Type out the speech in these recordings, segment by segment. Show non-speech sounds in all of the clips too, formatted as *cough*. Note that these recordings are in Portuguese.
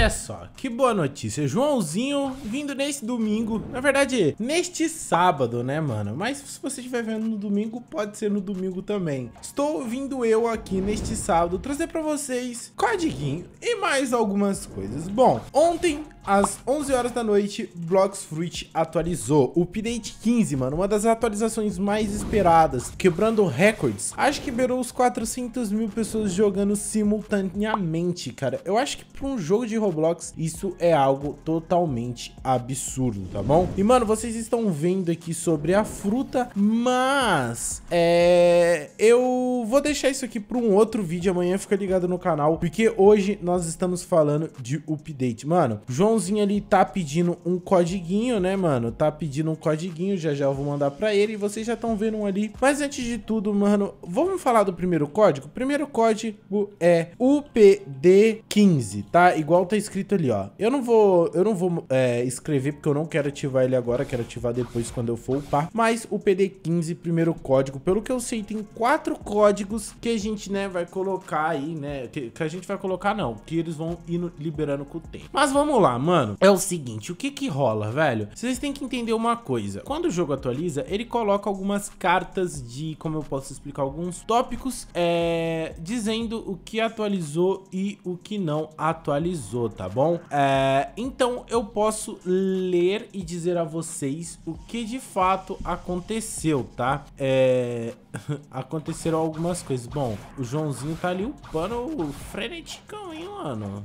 Olha só, que boa notícia. Joãozinho vindo nesse domingo. Na verdade, neste sábado, né, mano? Mas se você estiver vendo no domingo, pode ser no domingo também. Estou vindo eu aqui neste sábado trazer para vocês codiguinho e mais algumas coisas. Bom, ontem às 11 horas da noite, Blocks Fruit atualizou. O update 15, mano, uma das atualizações mais esperadas, quebrando recordes. Acho que beirou os 400 mil pessoas jogando simultaneamente, cara. Eu acho que para um jogo de Roblox, isso é algo totalmente absurdo, tá bom? E, mano, vocês estão vendo aqui sobre a fruta, mas... É... Eu vou deixar isso aqui para um outro vídeo amanhã, fica ligado no canal, porque hoje nós estamos falando de update. Mano, João irmãozinho ali tá pedindo um codiguinho, né, mano? Tá pedindo um codiguinho, já já eu vou mandar pra ele e vocês já estão vendo um ali. Mas antes de tudo, mano, vamos falar do primeiro código? O primeiro código é UPD15, tá? Igual tá escrito ali, ó. Eu não vou, eu não vou é, escrever porque eu não quero ativar ele agora, quero ativar depois quando eu for upar. Mas o PD15, primeiro código, pelo que eu sei, tem quatro códigos que a gente, né, vai colocar aí, né? Que, que a gente vai colocar não, que eles vão indo, liberando com o tempo. Mas vamos lá, mano, é o seguinte, o que que rola, velho? Vocês têm que entender uma coisa. Quando o jogo atualiza, ele coloca algumas cartas de, como eu posso explicar, alguns tópicos é, dizendo o que atualizou e o que não atualizou, tá bom? É, então eu posso ler e dizer a vocês o que de fato aconteceu, tá? É, *laughs* aconteceram algumas coisas. Bom, o Joãozinho tá ali upando freneticão, hein, mano?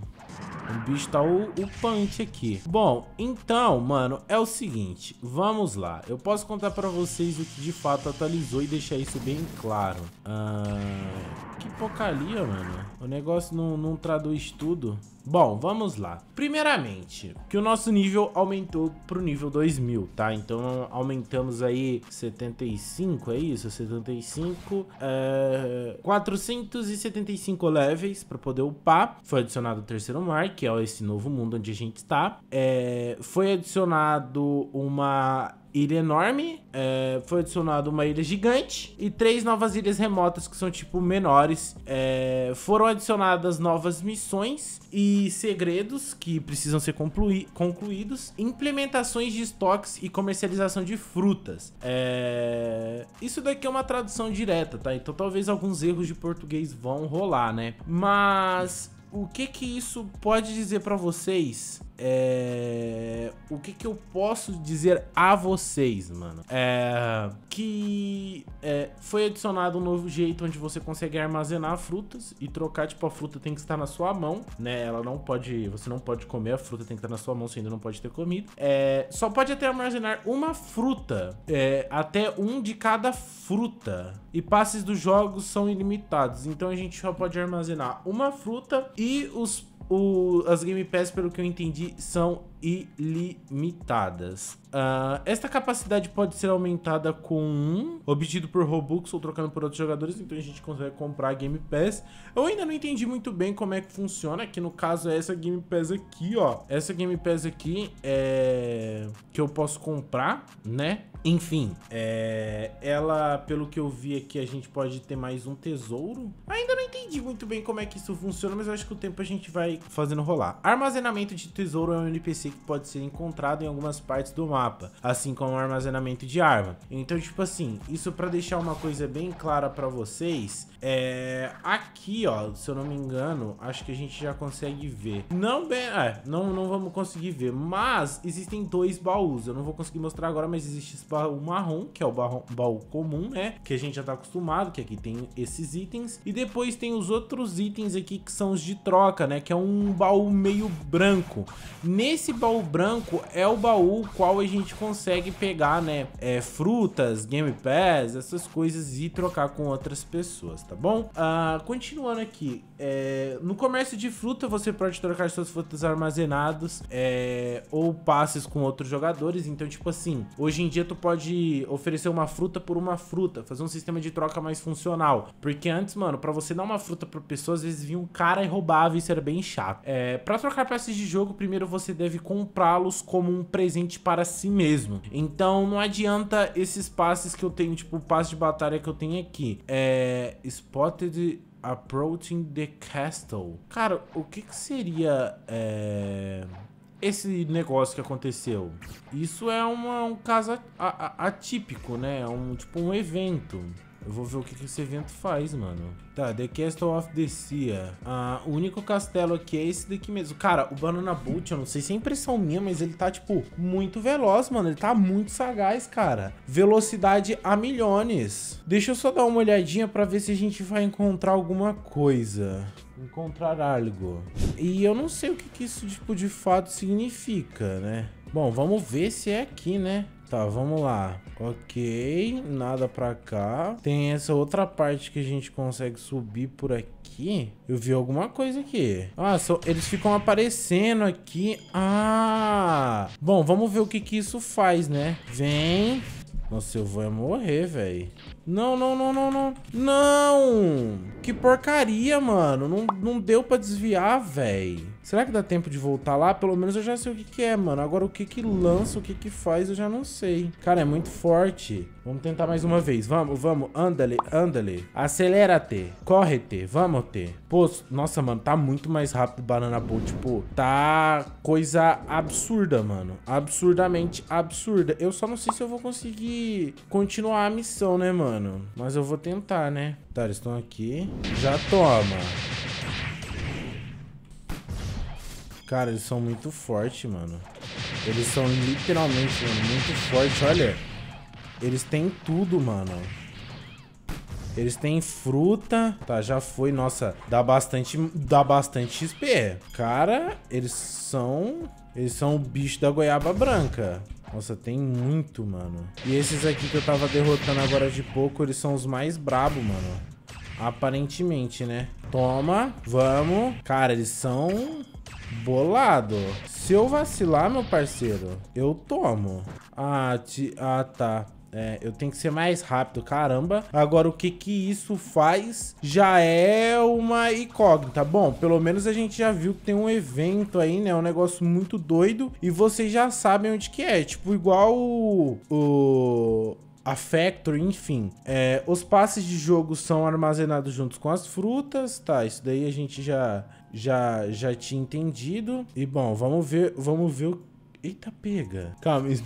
O bicho tá o, o punk aqui. Bom, então, mano, é o seguinte. Vamos lá. Eu posso contar pra vocês o que de fato atualizou e deixar isso bem claro. Ah, que porcaria, mano. O negócio não, não traduz tudo. Bom, vamos lá. Primeiramente, que o nosso nível aumentou pro nível 2000, tá? Então aumentamos aí 75, é isso? 75, é... 475 levels para poder upar. Foi adicionado o terceiro mar, que é esse novo mundo onde a gente está. É... Eh, foi adicionado uma ilha enorme, é, foi adicionada uma ilha gigante e três novas ilhas remotas que são tipo menores. É, foram adicionadas novas missões e segredos que precisam ser conclui concluídos, implementações de estoques e comercialização de frutas. É, isso daqui é uma tradução direta, tá? Então talvez alguns erros de português vão rolar, né? Mas o que que isso pode dizer para vocês é... O que, que eu posso dizer a vocês, mano? É... Que é... foi adicionado um novo jeito onde você consegue armazenar frutas e trocar, tipo, a fruta tem que estar na sua mão, né? Ela não pode. Você não pode comer, a fruta tem que estar na sua mão, você ainda não pode ter comido. É... Só pode até armazenar uma fruta. É... Até um de cada fruta. E passes dos jogos são ilimitados. Então a gente só pode armazenar uma fruta e os o, as Game Pass, pelo que eu entendi, são ilimitadas. Uh, esta capacidade pode ser aumentada com um obtido por Robux ou trocando por outros jogadores, então a gente consegue comprar a Game Pass. Eu ainda não entendi muito bem como é que funciona, que no caso é essa Game Pass aqui, ó. Essa Game Pass aqui é que eu posso comprar, né? Enfim, é... ela, pelo que eu vi aqui, a gente pode ter mais um tesouro. Ainda não entendi muito bem como é que isso funciona, mas eu acho que o tempo a gente vai fazendo rolar. Armazenamento de tesouro é um NPC que pode ser encontrado em algumas partes do mapa, assim como armazenamento de arma. Então, tipo assim, isso para deixar uma coisa bem clara para vocês, é aqui, ó, se eu não me engano, acho que a gente já consegue ver. Não bem, é, não não vamos conseguir ver, mas existem dois baús. Eu não vou conseguir mostrar agora, mas existe esse baú marrom, que é o baú, baú comum, né, que a gente já tá acostumado, que aqui tem esses itens, e depois tem os outros itens aqui que são os de troca, né? Que é um baú meio branco. Nesse baú branco é o baú qual a gente consegue pegar, né? É, frutas, Game Pass, essas coisas e trocar com outras pessoas, tá bom? Ah, continuando aqui. É, no comércio de fruta você pode trocar suas frutas armazenadas é, ou passes com outros jogadores. Então, tipo assim, hoje em dia tu pode oferecer uma fruta por uma fruta, fazer um sistema de troca mais funcional. Porque antes, mano, para você dar uma fruta pra pessoa, às vezes vinha um cara e roubava, e isso era bem chato. É, pra trocar peças de jogo, primeiro você deve comprá-los como um presente para si mesmo. Então não adianta esses passes que eu tenho, tipo o passe de batalha que eu tenho aqui. É. Spotted Approaching the Castle. Cara, o que que seria. É esse negócio que aconteceu? Isso é uma, um caso atípico, né? É um, tipo um evento. Eu vou ver o que, que esse evento faz, mano. Tá, The Castle of the Sea. Ah, o único castelo aqui é esse daqui mesmo. Cara, o Banana Boat, eu não sei se é impressão minha, mas ele tá, tipo, muito veloz, mano. Ele tá muito sagaz, cara. Velocidade a milhões. Deixa eu só dar uma olhadinha pra ver se a gente vai encontrar alguma coisa encontrar algo. E eu não sei o que, que, isso, tipo, de fato significa, né? Bom, vamos ver se é aqui, né? Tá, vamos lá. Ok, nada pra cá. Tem essa outra parte que a gente consegue subir por aqui. Eu vi alguma coisa aqui. Ah, so, eles ficam aparecendo aqui. Ah! Bom, vamos ver o que que isso faz, né? Vem. Nossa, eu vou morrer, velho. Não, não, não, não, não. Não! Que porcaria, mano. Não, não deu pra desviar, velho. Será que dá tempo de voltar lá? Pelo menos eu já sei o que, que é, mano. Agora o que que lança, o que que faz, eu já não sei. Cara, é muito forte. Vamos tentar mais uma vez. Vamos, vamos. Andale, andale. Acelera-te. Corre-te. Vamos-te. Pô, nossa, mano, tá muito mais rápido o Banana Boat. Tipo, tá coisa absurda, mano. Absurdamente absurda. Eu só não sei se eu vou conseguir continuar a missão, né, mano? Mas eu vou tentar, né? Tá, eles estão aqui. Já toma. Cara, eles são muito fortes, mano. Eles são literalmente, mano, muito fortes. Olha, eles têm tudo, mano. Eles têm fruta. Tá, já foi. Nossa, dá bastante, dá bastante XP. Cara, eles são... Eles são o bicho da goiaba branca. Nossa, tem muito, mano. E esses aqui que eu tava derrotando agora de pouco, eles são os mais brabo, mano. Aparentemente, né? Toma, vamos. Cara, eles são bolado. Se eu vacilar, meu parceiro, eu tomo. Ah, ti... ah tá. É, eu tenho que ser mais rápido, caramba. Agora, o que que isso faz já é uma incógnita. Bom, pelo menos a gente já viu que tem um evento aí, né? Um negócio muito doido. E vocês já sabem onde que é. Tipo, igual o... o a Factory, enfim. É, os passes de jogo são armazenados juntos com as frutas, tá? Isso daí a gente já, já, já tinha entendido. E bom, vamos ver, vamos ver o... Eita, pega. Calma, isso...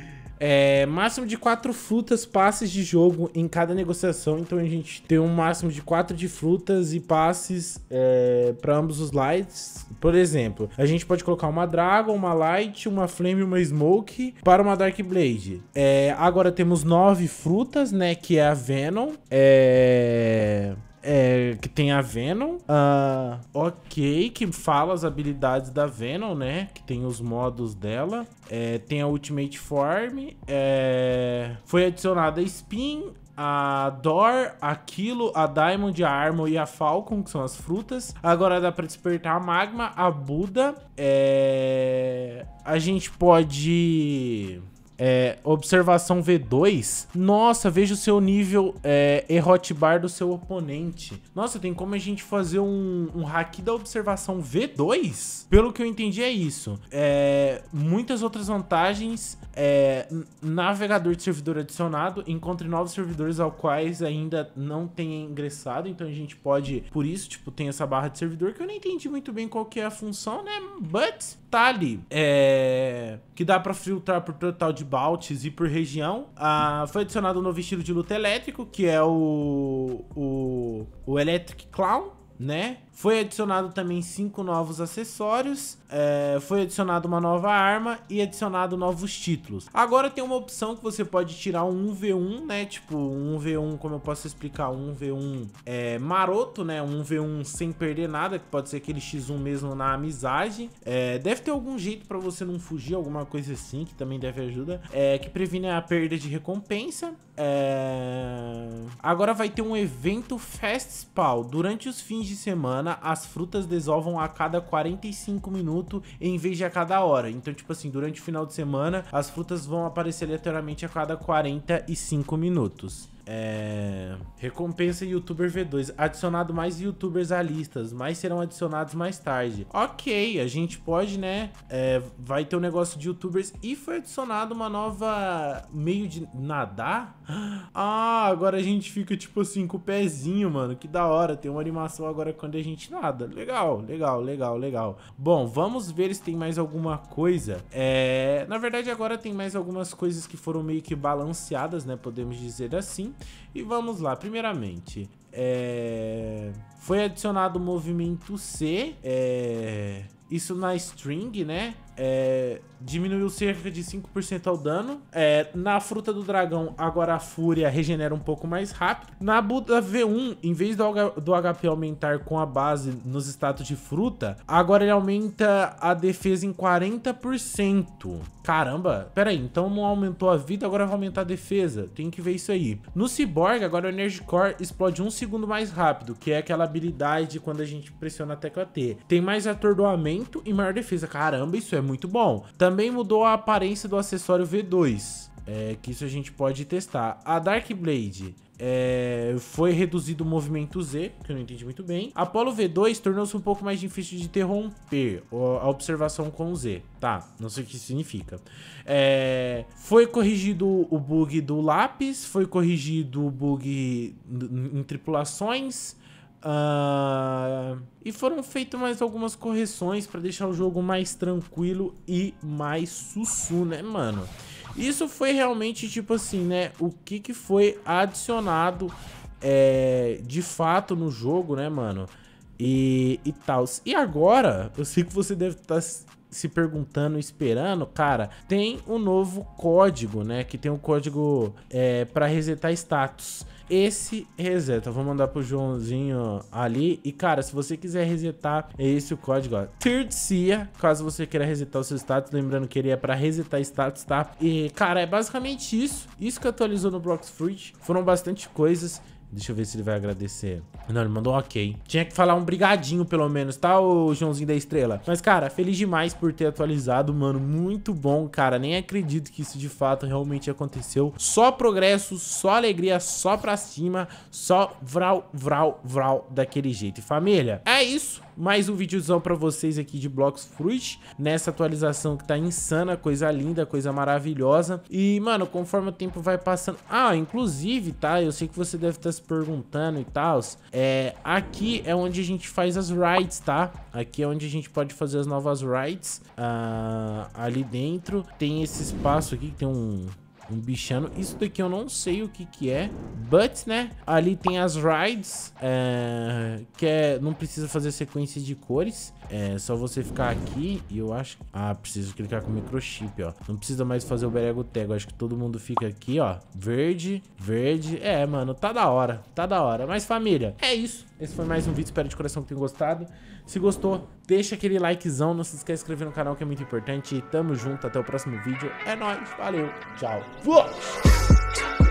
*laughs* É, máximo de quatro frutas, passes de jogo em cada negociação. Então a gente tem um máximo de quatro de frutas e passes é, para ambos os lights. Por exemplo, a gente pode colocar uma Dragon, uma Light, uma Flame e uma Smoke para uma Dark Blade. É, agora temos nove frutas, né? Que é a Venom. É é, que tem a Venom. Uh, ok, que fala as habilidades da Venom, né? Que tem os modos dela. É, tem a Ultimate Form. É, foi adicionada a Spin, a Dor, a Kilo, a Diamond, a Armor e a Falcon, que são as frutas. Agora dá pra despertar a Magma, a Buda. É... A gente pode é, observação V2, nossa, veja o seu nível é, hotbar do seu oponente. Nossa, tem como a gente fazer um, um hack da observação V2? Pelo que eu entendi é isso. É, muitas outras vantagens, é, navegador de servidor adicionado, encontre novos servidores ao quais ainda não tenha ingressado, então a gente pode, por isso, tipo, tem essa barra de servidor que eu não entendi muito bem qual que é a função, né? But, tá ali. É, que dá para filtrar por total de baltes e por região. Ah, foi adicionado um novo estilo de luta elétrico, que é o, o, o Electric Clown né? Foi adicionado também cinco novos acessórios, é, foi adicionado uma nova arma e adicionado novos títulos. Agora tem uma opção que você pode tirar um 1v1, né? Tipo, um 1v1, como eu posso explicar, um 1v1 é, maroto, né? Um 1v1 sem perder nada, que pode ser aquele x1 mesmo na amizade. É, deve ter algum jeito para você não fugir, alguma coisa assim, que também deve ajudar. É, que previne a perda de recompensa. É, agora vai ter um evento Fast Spawn. Durante os fins de semana, as frutas desovam a cada 45 minutos em vez de a cada hora. Então, tipo assim, durante o final de semana, as frutas vão aparecer aleatoriamente a cada 45 minutos. É... Recompensa youtuber V2. Adicionado mais youtubers a listas. Mais serão adicionados mais tarde. Ok, a gente pode, né? É... Vai ter um negócio de youtubers. E foi adicionado uma nova meio de nadar? *gasps* Ah, agora a gente fica, tipo assim, com o pezinho, mano. Que da hora. Tem uma animação agora quando a gente nada. Legal, legal, legal, legal. Bom, vamos ver se tem mais alguma coisa. É... Na verdade, agora tem mais algumas coisas que foram meio que balanceadas, né? Podemos dizer assim. E vamos lá. Primeiramente, é... Foi adicionado o movimento C. É... Isso na string, né? É, diminuiu cerca de 5% ao dano. É, na fruta do dragão, agora a fúria regenera um pouco mais rápido. Na Buda V1, em vez do, do HP aumentar com a base nos status de fruta, agora ele aumenta a defesa em 40%. Caramba, pera aí, então não aumentou a vida, agora vai aumentar a defesa. Tem que ver isso aí. No Cyborg, agora o Energy Core explode um segundo mais rápido, que é aquela habilidade quando a gente pressiona a tecla T. Tem mais atordoamento e maior defesa. Caramba, isso é muito bom. Também mudou a aparência do acessório V2, é, que isso a gente pode testar. A Dark Blade é, foi reduzido o movimento Z, que eu não entendi muito bem. Apollo V2 tornou-se um pouco mais difícil de interromper a observação com Z. Tá, não sei o que significa. É, foi corrigido o bug do lápis, foi corrigido o bug em tripulações, Uh, e foram feitas mais algumas correções para deixar o jogo mais tranquilo e mais sussu, né, mano? Isso foi realmente tipo assim, né? O que, que foi adicionado é, de fato no jogo, né, mano? E, e tal. E agora, eu sei que você deve tá estar se perguntando, esperando, cara, tem um novo código, né? Que tem um código é, para resetar status esse reseta. vou mandar pro Joãozinho ali. E, cara, se você quiser resetar, é esse o código, ó. Tircia, caso você queira resetar o seu status. Lembrando que ele é pra resetar status, tá? E, cara, é basicamente isso. Isso que atualizou no Blox Fruit. Foram bastante coisas. Deixa eu ver se ele vai agradecer. Não, ele mandou ok. Tinha que falar um brigadinho, pelo menos, tá, o Joãozinho da Estrela? Mas, cara, feliz demais por ter atualizado, mano. Muito bom, cara. Nem acredito que isso, de fato, realmente aconteceu. Só progresso, só alegria, só pra cima, só vral, vral, vral daquele jeito. E, família, é isso mais um videozão pra vocês aqui de Blocks Fruit, nessa atualização que tá insana, coisa linda, coisa maravilhosa. E, mano, conforme o tempo vai passando... Ah, inclusive, tá? Eu sei que você deve estar tá se perguntando e tal. É, aqui é onde a gente faz as rides, tá? Aqui é onde a gente pode fazer as novas rides. Ah, ali dentro tem esse espaço aqui que tem um... Um bichano. Isso daqui eu não sei o que que é. But, né? Ali tem as rides. É, que é, não precisa fazer sequência de cores. É só você ficar aqui e eu acho... Ah, preciso clicar com microchip, ó. Não precisa mais fazer o berego tego. Acho que todo mundo fica aqui, ó. Verde, verde. É, mano, tá da hora. Tá da hora. Mas, família, é isso. Esse foi mais um vídeo, espero de coração que tenham gostado. Se gostou, deixa aquele likezão, não se esqueça de inscrever no canal que é muito importante. E tamo junto, até o próximo vídeo. É nóis, valeu, tchau. Fui!